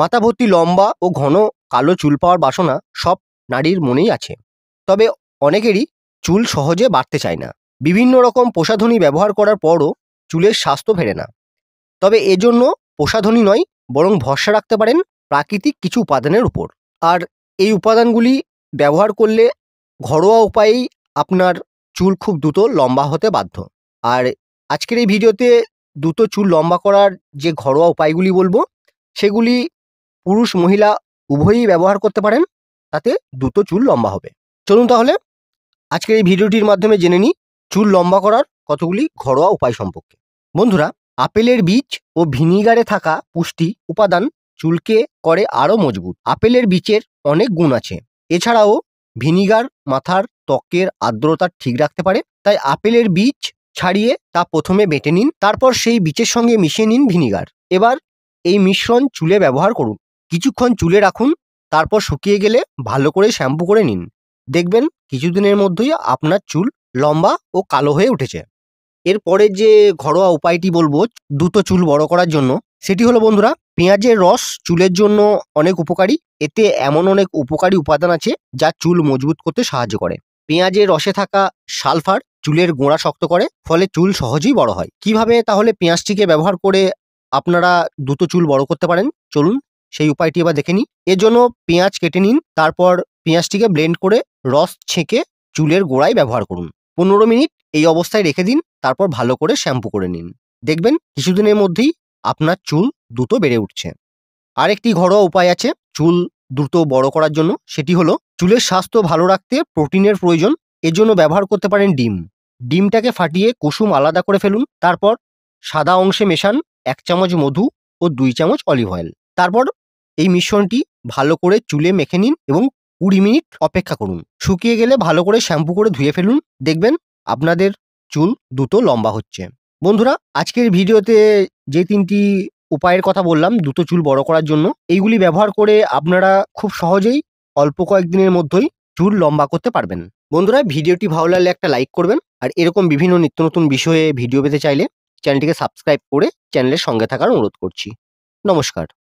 মাথা ভর্তি লম্বা ও ঘন কালো চুল পাওয়ার বাসনা সব নারীর মনেই আছে তবে অনেকেরই চুল সহজে বাড়তে চায় না বিভিন্ন রকম পোষাধনী ব্যবহার করার পরও চুলের স্বাস্থ্য ফেরে না তবে এজন্য পোষাধনী নয় বরং ভরসা রাখতে পারেন প্রাকৃতিক কিছু উপাদানের উপর আর এই উপাদানগুলি ব্যবহার করলে ঘরোয়া উপায়েই আপনার চুল খুব দ্রুত লম্বা হতে বাধ্য আর আজকের এই ভিডিওতে দ্রুত চুল লম্বা করার যে ঘরোয়া উপায়গুলি বলবো সেগুলি পুরুষ মহিলা উভয়ই ব্যবহার করতে পারেন তাতে দ্রুত চুল লম্বা হবে চলুন তাহলে আজকের এই ভিডিওটির মাধ্যমে জেনে নিই চুল লম্বা করার কতগুলি ঘরোয়া উপায় সম্পর্কে বন্ধুরা আপেলের বীজ ও ভিনিগারে থাকা পুষ্টি উপাদান চুলকে করে আরও মজবুত আপেলের বীজের অনেক গুণ আছে এছাড়াও ভিনিগার মাথার ত্বকের আর্দ্রতা ঠিক রাখতে পারে তাই আপেলের বীজ ছাড়িয়ে তা প্রথমে বেটে নিন তারপর সেই বীচের সঙ্গে মিশিয়ে নিন ভিনিগার এবার এই মিশ্রণ চুলে ব্যবহার করুন কিছুক্ষণ চুলে রাখুন তারপর শুকিয়ে গেলে ভালো করে শ্যাম্পু করে নিন দেখবেন কিছুদিনের মধ্যেই আপনার চুল লম্বা ও কালো হয়ে উঠেছে এরপরে যে ঘরোয়া উপায়টি বলবো দ্রুত চুল বড় করার জন্য সেটি হলো বন্ধুরা পেঁয়াজের রস চুলের জন্য অনেক উপকারী এতে এমন অনেক উপকারী উপাদান আছে যা চুল মজবুত করতে সাহায্য করে পেঁয়াজের রসে থাকা সালফার চুলের গোড়া শক্ত করে ফলে চুল সহজেই বড় হয় কিভাবে তাহলে পেঁয়াজটিকে ব্যবহার করে আপনারা দ্রুত চুল বড় করতে পারেন চলুন সেই উপায়টি এবার দেখে নিই এর জন্য পেঁয়াজ কেটে নিন তারপর পেঁয়াজটিকে ব্লেন্ড করে রস ছেঁকে চুলের গোড়ায় ব্যবহার করুন পনেরো মিনিট এই অবস্থায় রেখে দিন তারপর ভালো করে শ্যাম্পু করে নিন দেখবেন কিছুদিনের মধ্যেই আপনার চুল দ্রুত বেড়ে উঠছে আরেকটি ঘরোয়া উপায় আছে চুল দ্রুত বড় করার জন্য সেটি হলো চুলের স্বাস্থ্য ভালো রাখতে প্রোটিনের প্রয়োজন এর জন্য ব্যবহার করতে পারেন ডিম ডিমটাকে ফাটিয়ে কুসুম আলাদা করে ফেলুন তারপর সাদা অংশে মেশান এক চামচ মধু ও দুই চামচ অলিভ অয়েল তারপর এই মিশ্রণটি ভালো করে চুলে মেখে নিন এবং কুড়ি মিনিট অপেক্ষা করুন শুকিয়ে গেলে ভালো করে শ্যাম্পু করে ধুয়ে ফেলুন দেখবেন আপনাদের চুল দ্রুত লম্বা হচ্ছে বন্ধুরা আজকের ভিডিওতে যে তিনটি উপায়ের কথা বললাম দুটো চুল বড় করার জন্য এইগুলি ব্যবহার করে আপনারা খুব সহজেই অল্প কয়েকদিনের মধ্যেই চুল লম্বা করতে পারবেন বন্ধুরা ভিডিওটি ভালো লাগলে একটা লাইক করবেন আর এরকম বিভিন্ন নিত্য নতুন বিষয়ে ভিডিও পেতে চাইলে চ্যানেলটিকে সাবস্ক্রাইব করে চ্যানেলের সঙ্গে থাকার অনুরোধ করছি নমস্কার